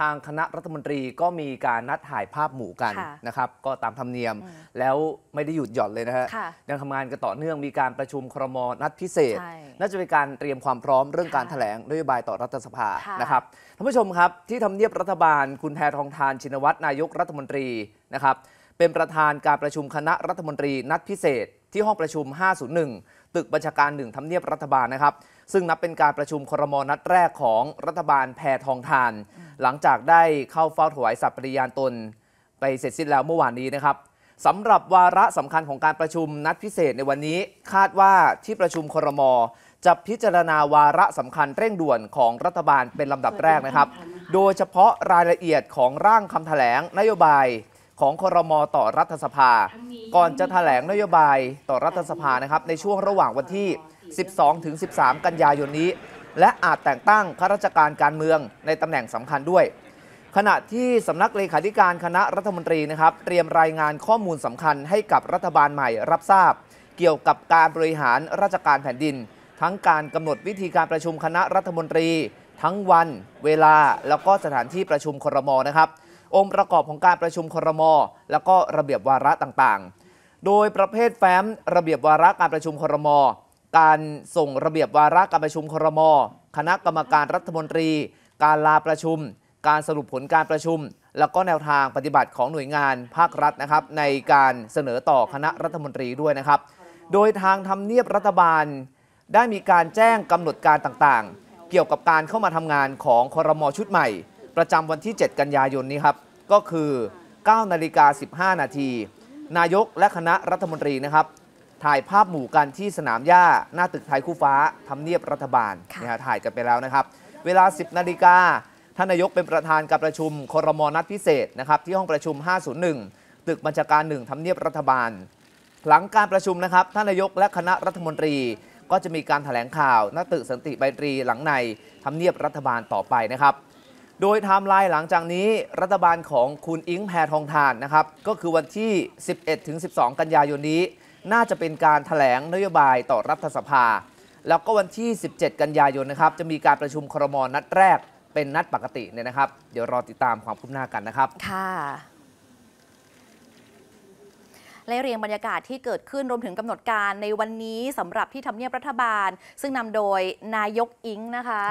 ทางคณะรัฐมนตรีก็มีการนัดถ่ายภาพหมู่กันะนะครับก็ตามธรรมเนียมแล้วไม่ได้หยุดหย่อนเลยนะฮะยังทำงานกันต่อเนื่องมีการประชุมครมนัดพิเศษน่าจะเป็นการเตรียมความพร้อมเรื่องการถแถลงนโยบายต่อรัฐสภาะนะครับท่านผู้ชมครับที่ทำเนียบรัฐบาลคุณแพทองทานชินวัตรนายกรัฐมนตรีนะครับเป็นประธานการประชุมคณะรัฐมนตรี นัดพิเศษ ที่ห้องประชุม 501ตึกบัญชาการหนึ่งทำเนียบรัฐบาลนะครับ ซึ่งนับเป็นการประชุมครมนัดแรกของรัฐบาลแพทองทานหลังจากได้เข้าเฝ้าถวายสัตย์ปฏิญาณตน ไปเสร็จสิ้นแล้วเมื่อวานนี้นะครับสำหรับวาระสำคัญของการประชุมนัดพิเศษในวันนี้ คาดว่าที่ประชุมครม จะพิจารณาวาระสำคัญเร่งด่วนของรัฐบาลเป็นลำดับแรกนะครับ โดยเฉพาะรายละเอียดของร่างคำาแถลง นโยบายของครมต่อรัฐสภา ก่อนจะถแถลงนโยบายต่อรัฐสภานะครับ ในช่วงระหว่างวันที่ 12-13 กันยายนนี้และอาจแต่งตั้งข้าราชการการเมือง ในตำแหน่งสำคัญด้วย ขณะที่สำนักเลขาธิการคณะรัฐมนตรีนะครับเตรียมรายงานข้อมูลสำคัญให้กับรัฐบาลใหม่รับทราบ เกี่ยวกับการบริหารราชการแผ่นดิน ทั้งการกำหนดวิธีการประชุมคณะรัฐมนตรี ทั้งวัน เวลาแล้วก็สถานที่ประชุมครมนะครับองค์ประกอบของการประชุมครม แล้วก็ระเบียบวาระต่างๆ โดยประเภทแฟ้ม ระเบียบวาระการประชุมครมการส่งระเบียบวาระการประชุมครม คณะกรรมการรัฐมนตรี การลาประชุม การสรุปผลการประชุม แล้วก็แนวทางปฏิบัติของหน่วยงานภาครัฐนะครับ ในการเสนอต่อคณะรัฐมนตรีด้วยนะครับ โดยทางทำเนียบรัฐบาลได้มีการแจ้งกำหนดการต่างๆ เกี่ยวกับการเข้ามาทำงานของคอรมอชุดใหม่ ประจำวันที่ 7 กันยายนนี้ครับก็คือ9นาฬิกา15นาทีนายกและคณะรัฐมนตรีนะครับถ่ายภาพหมู่กันที่สนามหญ้าหน้าตึกไทยคู่ฟ้าทำเนียบรัฐบาลนะฮะถ่ายกันไปแล้วนะครับ เวลา 10 นาฬิกาท่านนายกเป็นประธานการประชุมครมนัดพิเศษนะครับที่ห้องประชุม 501 ตึกบัญชาการ1ทำเนียบรัฐบาล หลังการประชุมนะครับท่านนายกและคณะรัฐมนตรีก็จะมีการถแถลงข่าวหน้าตึกสันติไบตรีหลังในทำเนียบรัฐบาลต่อไปนะครับโดยไทม์ไลน์หลังจากนี้ รัฐบาลของคุณอิง แพทองทานนะครับก็คือวันที่ 11-12 กันยายนนี้น่าจะเป็นการถแถลง นโยบายต่อรัฐสภา แล้วก็วันที่ 17 กันยายนนะครับ จะมีการประชุมครม นัดแรกเป็นนัดปกติเนี่ยนะครับ เดี๋ยวรอติดตามความคืบหน้ากันนะครับ ค่ะไล่เรียงบรรยากาศที่เกิดขึ้นรวมถึงกำหนดการในวันนี้สำหรับที่ทำเนียบรัฐบาล ซึ่งนำโดยนายกอิงนะคะ